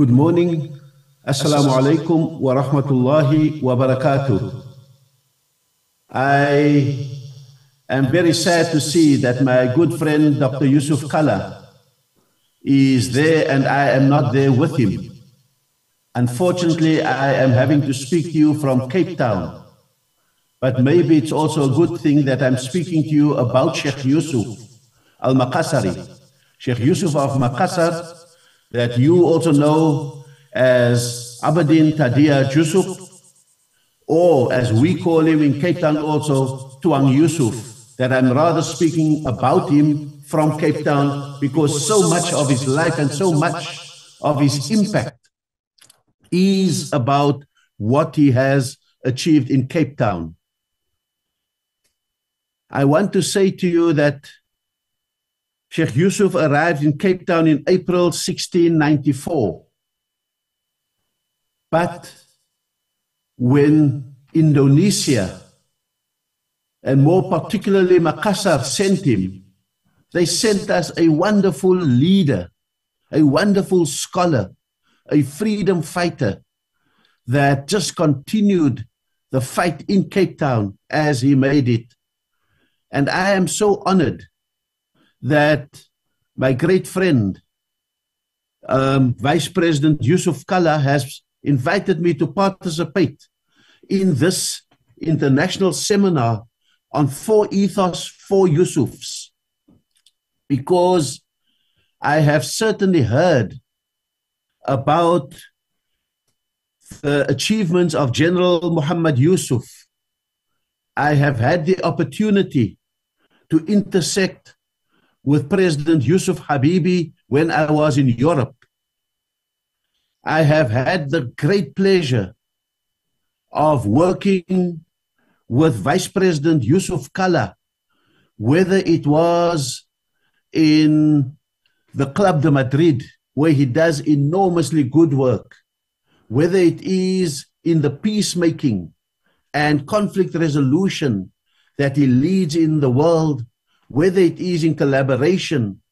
Good morning. Assalamu alaikum wa rahmatullahi wa barakatuh. I am very sad to see that my good friend Dr. Yusuf Kala is there and I am not there with him. Unfortunately, I am having to speak to you from Cape Town. But maybe it's also a good thing that I'm speaking to you about Sheikh Yusuf al Makassari. Sheikh Yusuf of Makassar that you also know as Aberdeen Tadia Yusuf, or as we call him in Cape Town also, Tuang Yusuf, that I'm rather speaking about him from Cape Town because so much of his life and so much of his impact is about what he has achieved in Cape Town. I want to say to you that Sheikh Yusuf arrived in Cape Town in April 1694. But when Indonesia, and more particularly Makassar, sent him, they sent us a wonderful leader, a wonderful scholar, a freedom fighter that just continued the fight in Cape Town as he made it. And I am so honored that my great friend, um, Vice President Yusuf Kalla, has invited me to participate in this international seminar on four ethos, four Yusufs, because I have certainly heard about the achievements of General Muhammad Yusuf. I have had the opportunity to intersect with President Yusuf Habibi when I was in Europe. I have had the great pleasure of working with Vice President Yusuf Kala, whether it was in the Club de Madrid, where he does enormously good work, whether it is in the peacemaking and conflict resolution that he leads in the world whether it is in collaboration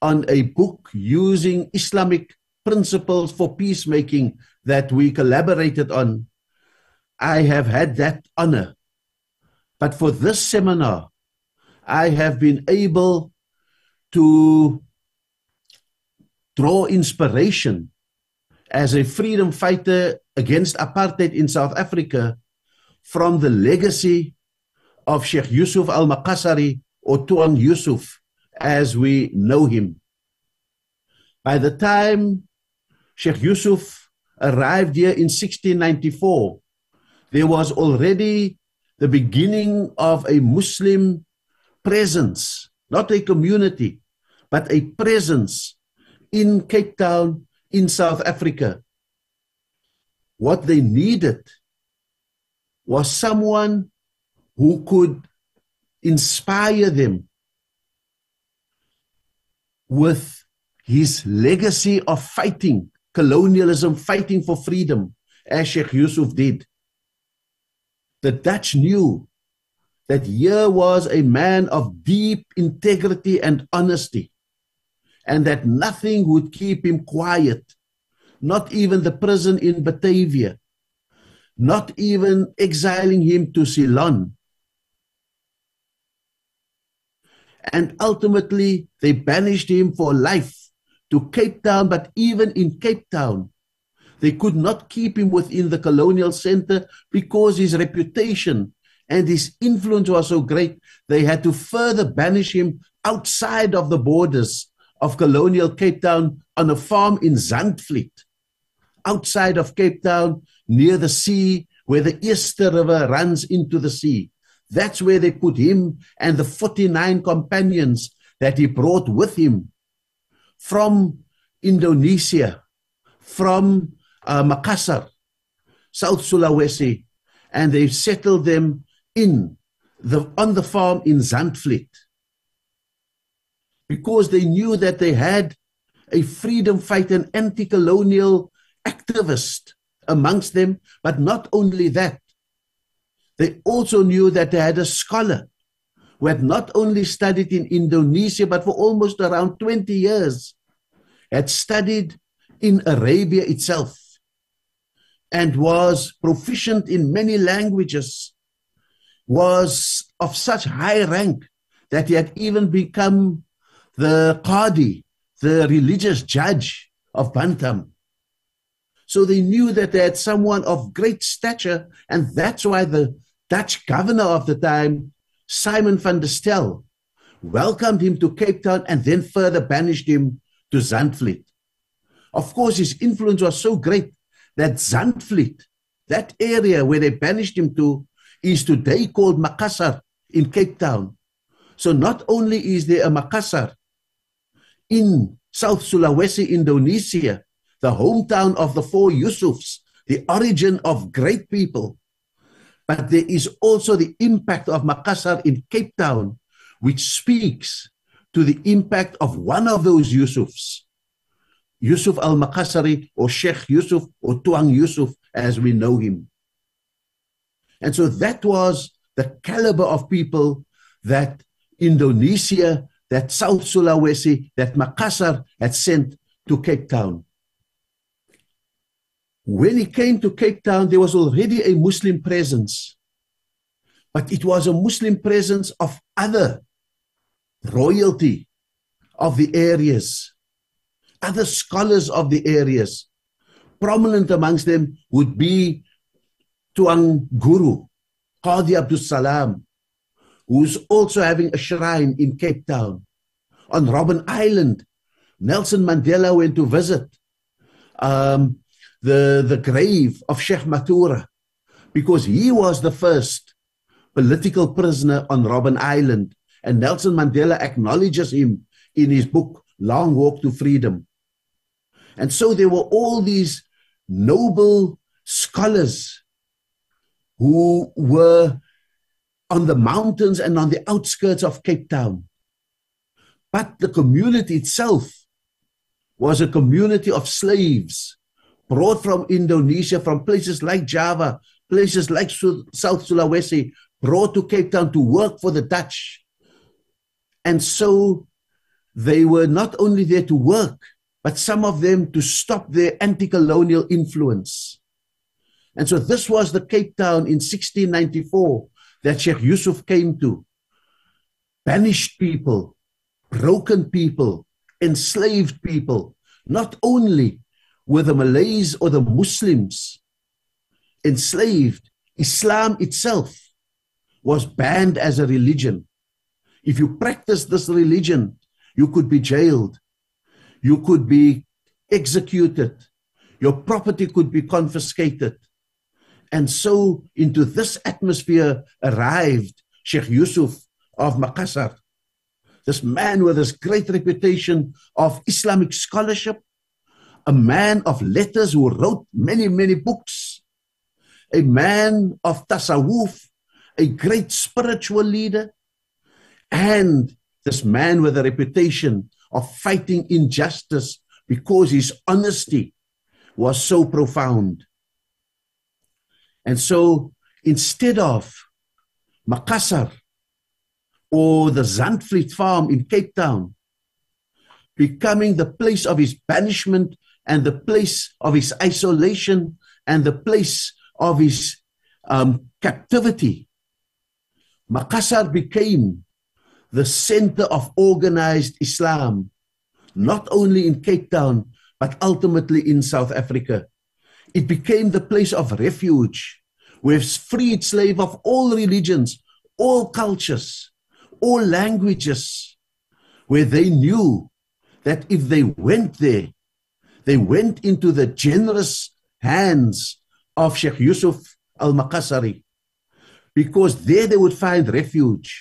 on a book using Islamic principles for peacemaking that we collaborated on. I have had that honor. But for this seminar, I have been able to draw inspiration as a freedom fighter against apartheid in South Africa from the legacy of Sheikh Yusuf al-Makassari or Tuan Yusuf as we know him. By the time Sheikh Yusuf arrived here in 1694, there was already the beginning of a Muslim presence, not a community, but a presence in Cape Town in South Africa. What they needed was someone who could inspire them with his legacy of fighting colonialism, fighting for freedom, as Sheikh Yusuf did. The Dutch knew that here was a man of deep integrity and honesty, and that nothing would keep him quiet, not even the prison in Batavia, not even exiling him to Ceylon. and ultimately they banished him for life to Cape Town. But even in Cape Town, they could not keep him within the colonial center because his reputation and his influence was so great, they had to further banish him outside of the borders of colonial Cape Town on a farm in Zandvliet, outside of Cape Town, near the sea, where the Easter River runs into the sea. That's where they put him and the 49 companions that he brought with him from Indonesia, from uh, Makassar, South Sulawesi, and they settled them in the, on the farm in Zandvliet because they knew that they had a freedom fighter, an anti colonial activist amongst them. But not only that, they also knew that they had a scholar who had not only studied in Indonesia, but for almost around 20 years, had studied in Arabia itself and was proficient in many languages, was of such high rank that he had even become the Qadi, the religious judge of Bantam. So they knew that they had someone of great stature, and that's why the Dutch governor of the time, Simon van der Stel, welcomed him to Cape Town and then further banished him to Zandvliet. Of course, his influence was so great that Zandvliet, that area where they banished him to, is today called Makassar in Cape Town. So not only is there a Makassar in South Sulawesi, Indonesia, the hometown of the four Yusufs, the origin of great people, but there is also the impact of Makassar in Cape Town, which speaks to the impact of one of those Yusufs, Yusuf al Makassari or Sheikh Yusuf or Tuang Yusuf as we know him. And so that was the caliber of people that Indonesia, that South Sulawesi, that Makassar had sent to Cape Town. When he came to Cape Town, there was already a Muslim presence, but it was a Muslim presence of other royalty of the areas, other scholars of the areas. Prominent amongst them would be Tuang Guru, Qadi Abdul Salam, who's also having a shrine in Cape Town. On Robben Island, Nelson Mandela went to visit. Um, the, the grave of Sheikh Matura because he was the first political prisoner on Robben Island. And Nelson Mandela acknowledges him in his book, Long Walk to Freedom. And so there were all these noble scholars who were on the mountains and on the outskirts of Cape Town. But the community itself was a community of slaves. brought from Indonesia, from places like Java, places like South Sulawesi, brought to Cape Town to work for the Dutch. And so they were not only there to work, but some of them to stop their anti colonial influence. And so this was the Cape Town in 1694 that Sheikh Yusuf came to. Banished people, broken people, enslaved people, not only were the Malays or the Muslims enslaved, Islam itself was banned as a religion. If you practice this religion, you could be jailed, you could be executed, your property could be confiscated. And so, into this atmosphere, arrived Sheikh Yusuf of Makassar. This man with his great reputation of Islamic scholarship, a man of letters who wrote many, many books, a man of tasawwuf, a great spiritual leader, and this man with a reputation of fighting injustice because his honesty was so profound. And so instead of Makassar or the Zandvliet farm in Cape Town becoming the place of his banishment and the place of his isolation and the place of his um, captivity, Makassar became the center of organized Islam, not only in Cape Town, but ultimately in South Africa. It became the place of refuge. we freed slaves of all religions, all cultures, all languages, where they knew that if they went there, they went into the generous hands of Sheikh Yusuf al Maqasari because there they would find refuge.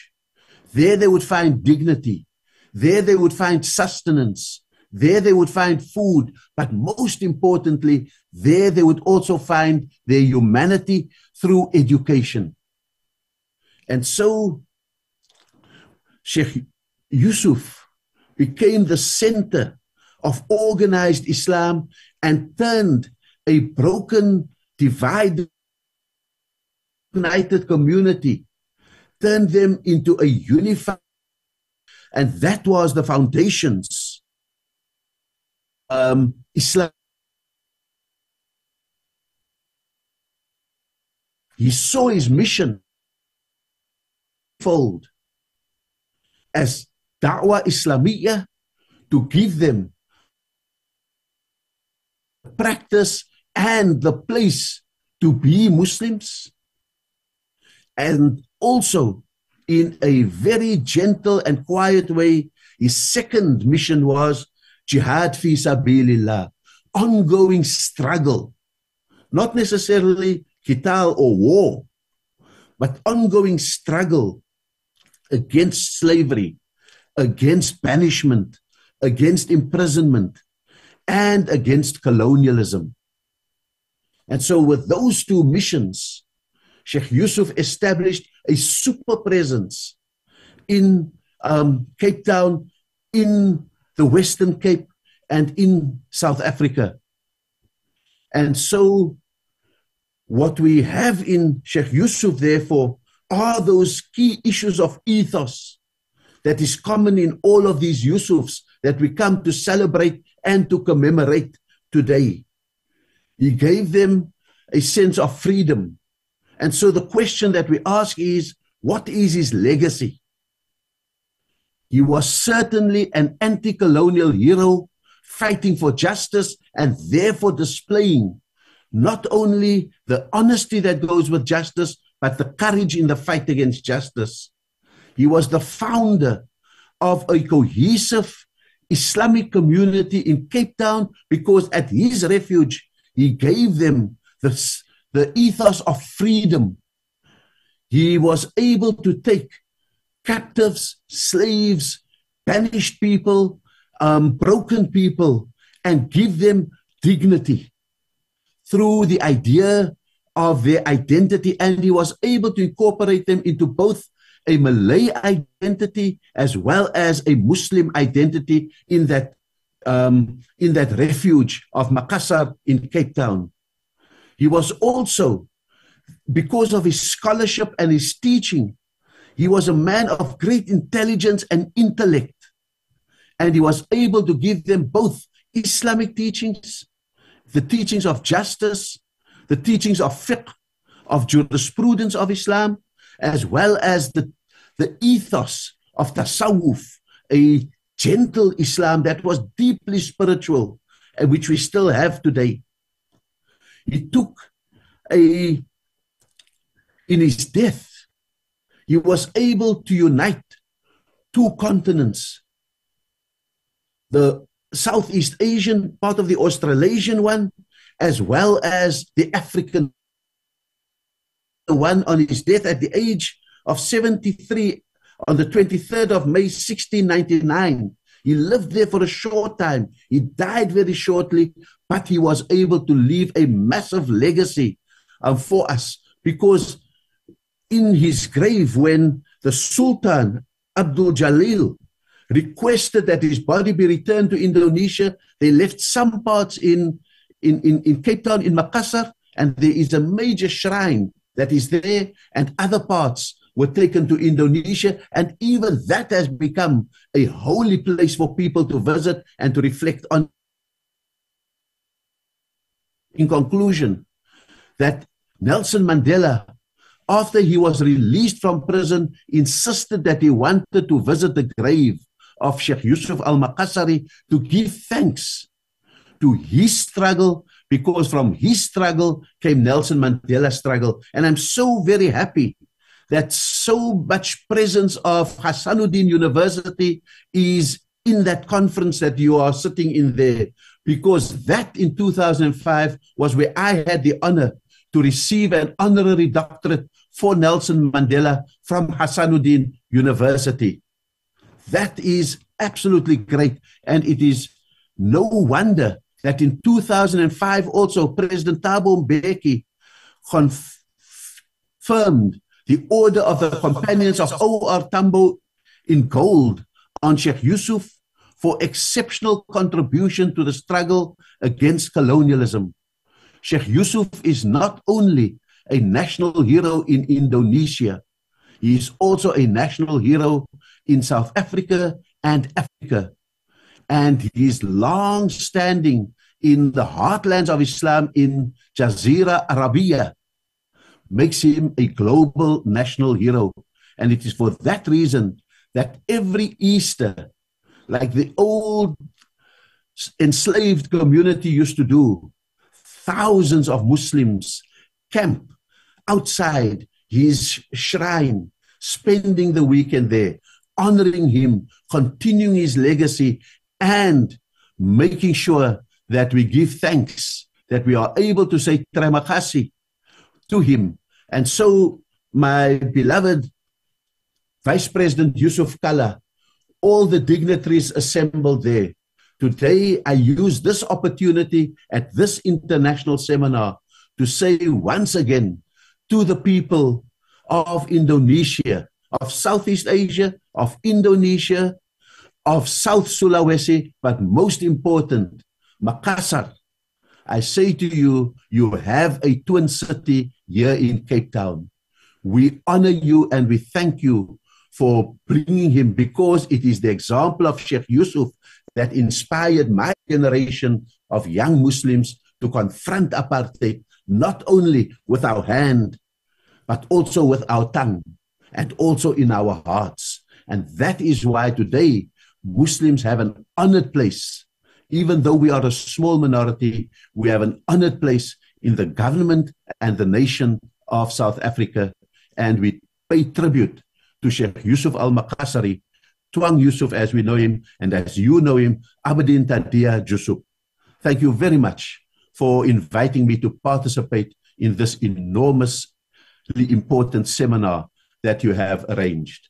There they would find dignity. There they would find sustenance. There they would find food. But most importantly, there they would also find their humanity through education. And so Sheikh Yusuf became the center of organized Islam and turned a broken, divided, united community, turned them into a unified. And that was the foundations um, Islam. He saw his mission fold as Da'wah Islamiyah to give them practice and the place to be Muslims, and also in a very gentle and quiet way, his second mission was jihad fi sabilillah, ongoing struggle, not necessarily qital or war, but ongoing struggle against slavery, against banishment, against imprisonment, and against colonialism. And so, with those two missions, Sheikh Yusuf established a super presence in um, Cape Town, in the Western Cape, and in South Africa. And so, what we have in Sheikh Yusuf, therefore, are those key issues of ethos that is common in all of these Yusufs that we come to celebrate and to commemorate today. He gave them a sense of freedom. And so the question that we ask is what is his legacy? He was certainly an anti colonial hero fighting for justice and therefore displaying not only the honesty that goes with justice, but the courage in the fight against justice. He was the founder of a cohesive Islamic community in Cape Town because at his refuge he gave them this, the ethos of freedom. He was able to take captives, slaves, banished people, um, broken people, and give them dignity through the idea of their identity. And he was able to incorporate them into both a Malay identity as well as a Muslim identity in that, um, in that refuge of Makassar in Cape Town. He was also, because of his scholarship and his teaching, he was a man of great intelligence and intellect. And he was able to give them both Islamic teachings, the teachings of justice, the teachings of fiqh, of jurisprudence of Islam, as well as the, the ethos of tasawwuf, a gentle Islam that was deeply spiritual and which we still have today. He took a, in his death, he was able to unite two continents the Southeast Asian part of the Australasian one, as well as the African one on his death at the age of 73 on the 23rd of May 1699. He lived there for a short time. He died very shortly, but he was able to leave a massive legacy um, for us because in his grave, when the Sultan Abdul Jalil requested that his body be returned to Indonesia, they left some parts in, in, in, in Cape Town, in Makassar, and there is a major shrine that is there and other parts were taken to Indonesia and even that has become a holy place for people to visit and to reflect on in conclusion that Nelson Mandela after he was released from prison insisted that he wanted to visit the grave of Sheikh Yusuf Al-Makassari to give thanks to his struggle because from his struggle came Nelson Mandela's struggle. And I'm so very happy that so much presence of Hassanuddin University is in that conference that you are sitting in there, because that in 2005 was where I had the honor to receive an honorary doctorate for Nelson Mandela from Hassanuddin University. That is absolutely great. And it is no wonder that in 2005 also President Thabo Mbeki confirmed the order of the companions of O.R. Tambo in gold on Sheikh Yusuf for exceptional contribution to the struggle against colonialism. Sheikh Yusuf is not only a national hero in Indonesia, he is also a national hero in South Africa and Africa. and his long standing in the heartlands of Islam in Jazira Arabia makes him a global national hero. And it is for that reason that every Easter, like the old enslaved community used to do, thousands of Muslims camp outside his shrine, spending the weekend there, honoring him, continuing his legacy and making sure that we give thanks, that we are able to say Tremakasi to him. And so, my beloved Vice President Yusuf Kala, all the dignitaries assembled there, today I use this opportunity at this international seminar to say once again to the people of Indonesia, of Southeast Asia, of Indonesia, of South Sulawesi, but most important, Makassar. I say to you, you have a twin city here in Cape Town. We honor you and we thank you for bringing him because it is the example of Sheikh Yusuf that inspired my generation of young Muslims to confront apartheid not only with our hand, but also with our tongue and also in our hearts. And that is why today Muslims have an honored place. Even though we are a small minority, we have an honored place in the government and the nation of South Africa. And we pay tribute to Sheikh Yusuf al Makassari, Tuang Yusuf as we know him, and as you know him, Abedin Tadia Jusuf. Thank you very much for inviting me to participate in this enormously important seminar that you have arranged.